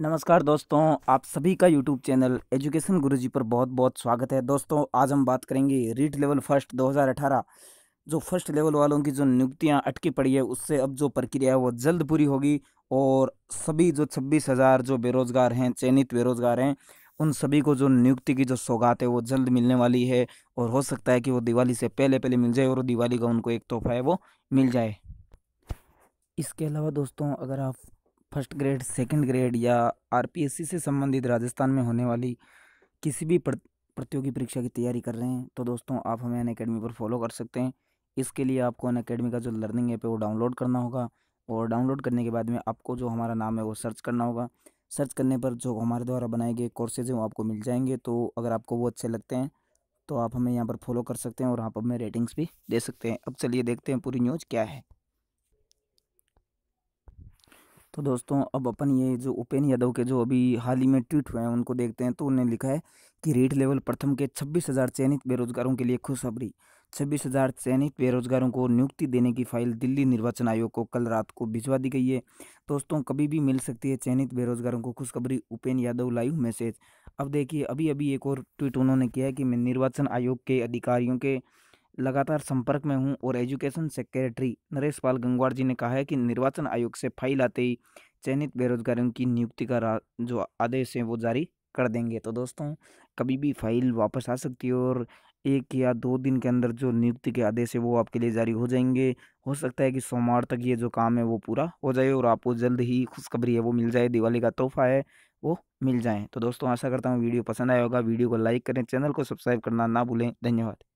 नमस्कार दोस्तों आप सभी का यूट्यूब चैनल एजुकेशन गुरुजी पर बहुत बहुत स्वागत है दोस्तों आज हम बात करेंगे रीट लेवल फर्स्ट 2018 जो फर्स्ट लेवल वालों की जो नियुक्तियां अटकी पड़ी है उससे अब जो प्रक्रिया है वो जल्द पूरी होगी और सभी जो छब्बीस हज़ार जो बेरोज़गार हैं चयनित बेरोज़गार हैं उन सभी को जो नियुक्ति की जो सौगात है वो जल्द मिलने वाली है और हो सकता है कि वो दिवाली से पहले पहले मिल जाए और दिवाली का उनको एक तोहफा है वो मिल जाए इसके अलावा दोस्तों अगर आप फर्स्ट ग्रेड सेकंड ग्रेड या आरपीएससी से संबंधित राजस्थान में होने वाली किसी भी प्रतियोगी परीक्षा की तैयारी कर रहे हैं तो दोस्तों आप हमें अन अकेडमी पर फॉलो कर सकते हैं इसके लिए आपको अन अकेडमी का जो लर्निंग ऐप है वो डाउनलोड करना होगा और डाउनलोड करने के बाद में आपको जो हमारा नाम है वो सर्च करना होगा सर्च करने पर जो हमारे द्वारा बनाए गए कोर्सेज हैं वो आपको मिल जाएंगे तो अगर आपको वो अच्छे लगते हैं तो आप हमें यहाँ पर फॉलो कर सकते हैं और आप हमें रेटिंग्स भी दे सकते हैं अब चलिए देखते हैं पूरी न्यूज़ क्या है तो दोस्तों अब अपन ये जो उपेन यादव के जो अभी हाल ही में ट्वीट हुए हैं उनको देखते हैं तो उन्होंने लिखा है कि रेट लेवल प्रथम के छब्बीस हज़ार चयनित बेरोजगारों के लिए खुशखबरी छब्बीस हज़ार चयनित बेरोजगारों को नियुक्ति देने की फाइल दिल्ली निर्वाचन आयोग को कल रात को भिजवा दी गई है दोस्तों कभी भी मिल सकती है चयनित बेरोजगारों को खुशखबरी उपेन यादव लाइव मैसेज अब देखिए अभी अभी एक और ट्वीट उन्होंने किया है कि मैं निर्वाचन आयोग के अधिकारियों के लगातार संपर्क में हूं और एजुकेशन सेक्रेटरी नरेश पाल गंगवार जी ने कहा है कि निर्वाचन आयोग से फाइल आते ही चयनित बेरोजगारों की नियुक्ति का जो आदेश है वो जारी कर देंगे तो दोस्तों कभी भी फाइल वापस आ सकती है और एक या दो दिन के अंदर जो नियुक्ति के आदेश है वो आपके लिए जारी हो जाएंगे हो सकता है कि सोमवार तक ये जो काम है वो पूरा हो जाए और आपको जल्द ही खुशखबरी है वो मिल जाए दिवाली का तोहफा है वो मिल जाए तो दोस्तों आशा करता हूँ वीडियो पसंद आया होगा वीडियो को लाइक करें चैनल को सब्सक्राइब करना ना भूलें धन्यवाद